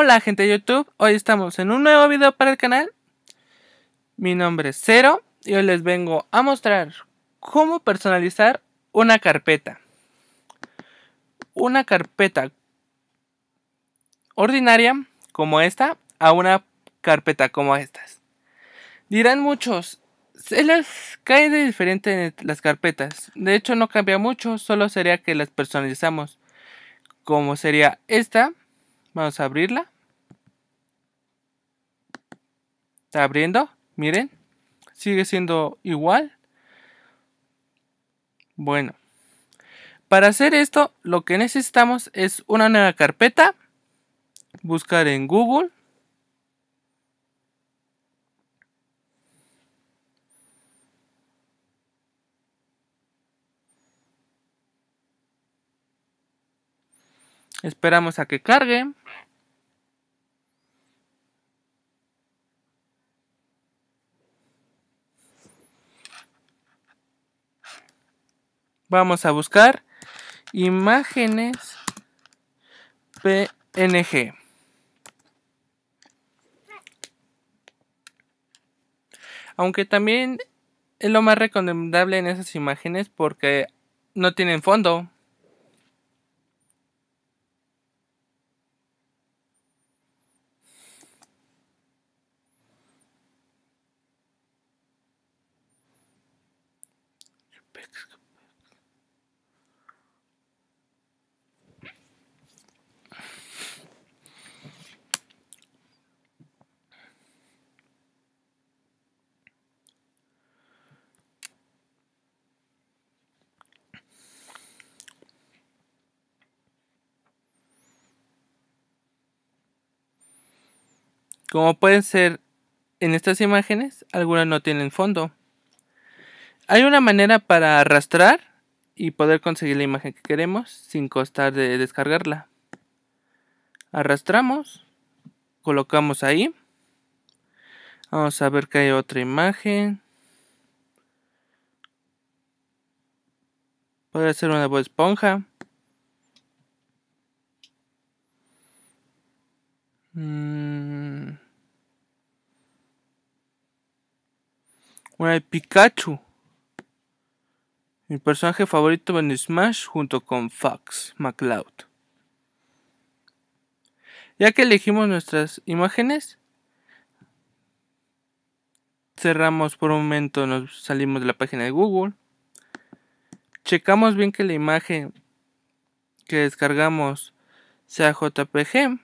Hola gente de YouTube, hoy estamos en un nuevo video para el canal. Mi nombre es Cero y hoy les vengo a mostrar cómo personalizar una carpeta. Una carpeta ordinaria como esta a una carpeta como estas. Dirán muchos, se las cae de diferente las carpetas. De hecho no cambia mucho, solo sería que las personalizamos. Como sería esta, vamos a abrirla. Está abriendo, miren. Sigue siendo igual. Bueno. Para hacer esto, lo que necesitamos es una nueva carpeta. Buscar en Google. Esperamos a que cargue. Vamos a buscar imágenes PNG. Aunque también es lo más recomendable en esas imágenes porque no tienen fondo. Como pueden ser en estas imágenes, algunas no tienen fondo. Hay una manera para arrastrar y poder conseguir la imagen que queremos sin costar de descargarla. Arrastramos, colocamos ahí. Vamos a ver que hay otra imagen. Puede ser una voz esponja. Mm. Bueno, Pikachu. Mi personaje favorito en Smash junto con Fox McCloud. Ya que elegimos nuestras imágenes, cerramos por un momento, nos salimos de la página de Google. Checamos bien que la imagen que descargamos sea JPG.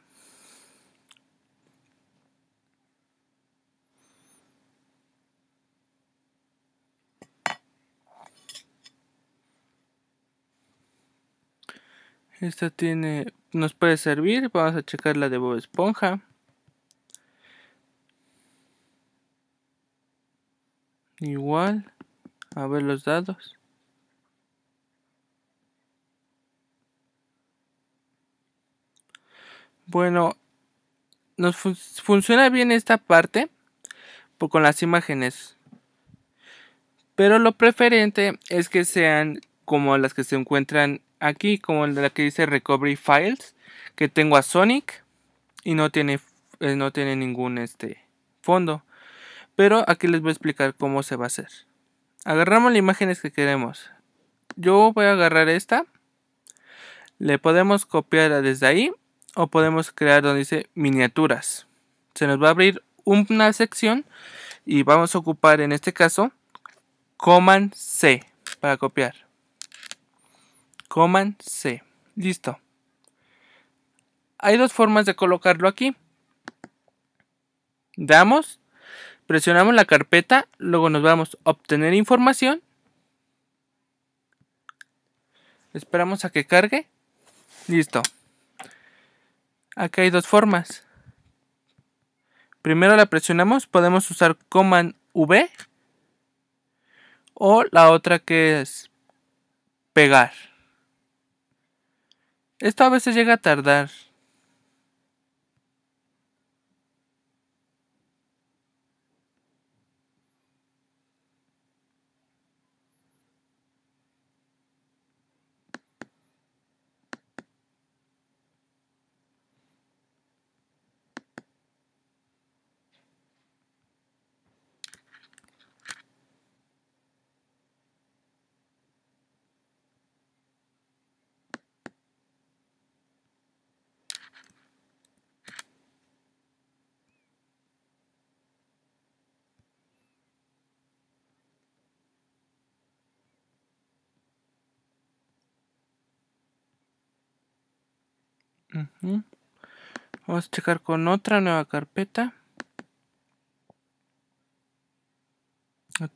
Esta tiene, nos puede servir. Vamos a checar la de Bob Esponja. Igual. A ver los dados. Bueno, nos funciona bien esta parte con las imágenes. Pero lo preferente es que sean como las que se encuentran aquí como la que dice Recovery Files, que tengo a Sonic y no tiene, eh, no tiene ningún este, fondo. Pero aquí les voy a explicar cómo se va a hacer. Agarramos las imágenes que queremos. Yo voy a agarrar esta. Le podemos copiar desde ahí o podemos crear donde dice miniaturas. Se nos va a abrir una sección y vamos a ocupar en este caso Command C para copiar. Command C. Listo. Hay dos formas de colocarlo aquí. Damos, presionamos la carpeta, luego nos vamos a obtener información. Esperamos a que cargue. Listo. Aquí hay dos formas. Primero la presionamos, podemos usar Command V o la otra que es pegar. Esto a veces llega a tardar Vamos a checar con otra nueva carpeta.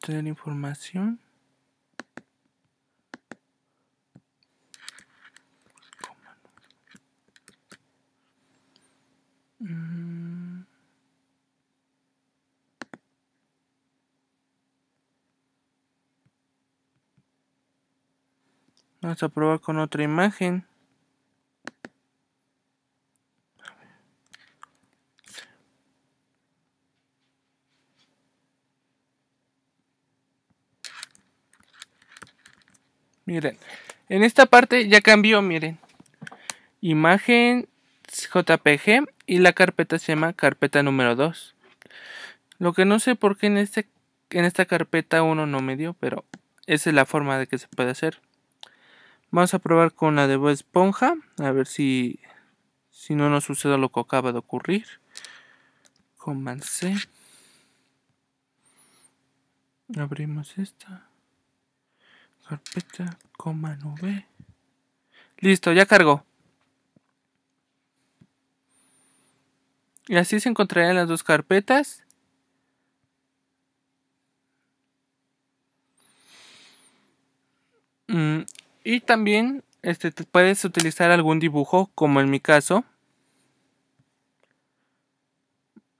tener información. Mm. Vamos a probar con otra imagen. Miren, en esta parte ya cambió, miren. Imagen JPG y la carpeta se llama carpeta número 2. Lo que no sé por qué en, este, en esta carpeta 1 no me dio, pero esa es la forma de que se puede hacer. Vamos a probar con la de voz Esponja, a ver si, si no nos sucede lo que acaba de ocurrir. Comencé. Abrimos esta. Carpeta, coma, nube. Listo, ya cargó. Y así se encontrarán las dos carpetas. Mm, y también este, puedes utilizar algún dibujo, como en mi caso.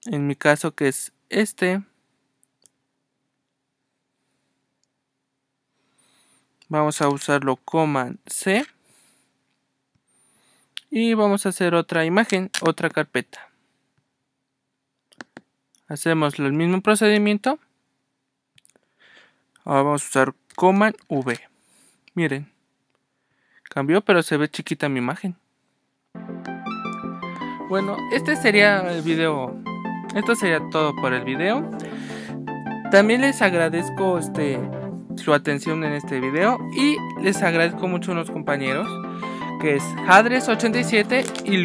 En mi caso que es este. Vamos a usarlo command C. Y vamos a hacer otra imagen, otra carpeta. Hacemos el mismo procedimiento. Ahora vamos a usar command V. Miren. Cambió, pero se ve chiquita mi imagen. Bueno, este sería el video. Esto sería todo por el video. También les agradezco este su atención en este video y les agradezco mucho a unos compañeros que es Hadres87 y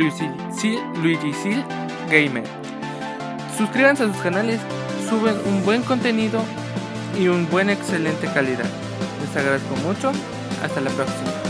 Luigisil Gamer. Suscríbanse a sus canales, suben un buen contenido y un buen excelente calidad. Les agradezco mucho, hasta la próxima.